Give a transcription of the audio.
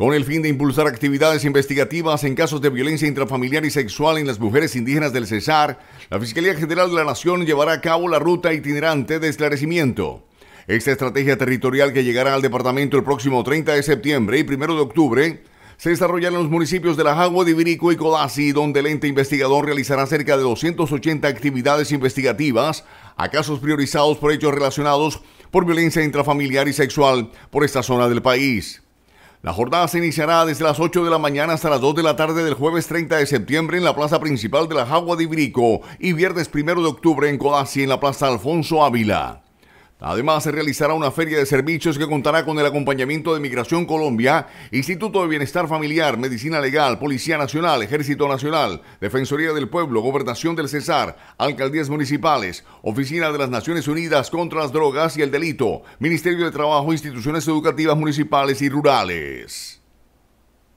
con el fin de impulsar actividades investigativas en casos de violencia intrafamiliar y sexual en las mujeres indígenas del Cesar, la Fiscalía General de la Nación llevará a cabo la ruta itinerante de esclarecimiento. Esta estrategia territorial que llegará al departamento el próximo 30 de septiembre y 1 de octubre se desarrollará en los municipios de La Jagua, Divirico y Codazzi, donde el ente investigador realizará cerca de 280 actividades investigativas a casos priorizados por hechos relacionados por violencia intrafamiliar y sexual por esta zona del país. La jornada se iniciará desde las 8 de la mañana hasta las 2 de la tarde del jueves 30 de septiembre en la plaza principal de la Jagua de Ibirico y viernes 1 de octubre en Codazzi en la plaza Alfonso Ávila. Además, se realizará una feria de servicios que contará con el acompañamiento de Migración Colombia, Instituto de Bienestar Familiar, Medicina Legal, Policía Nacional, Ejército Nacional, Defensoría del Pueblo, Gobernación del Cesar, Alcaldías Municipales, Oficina de las Naciones Unidas contra las Drogas y el Delito, Ministerio de Trabajo, Instituciones Educativas Municipales y Rurales.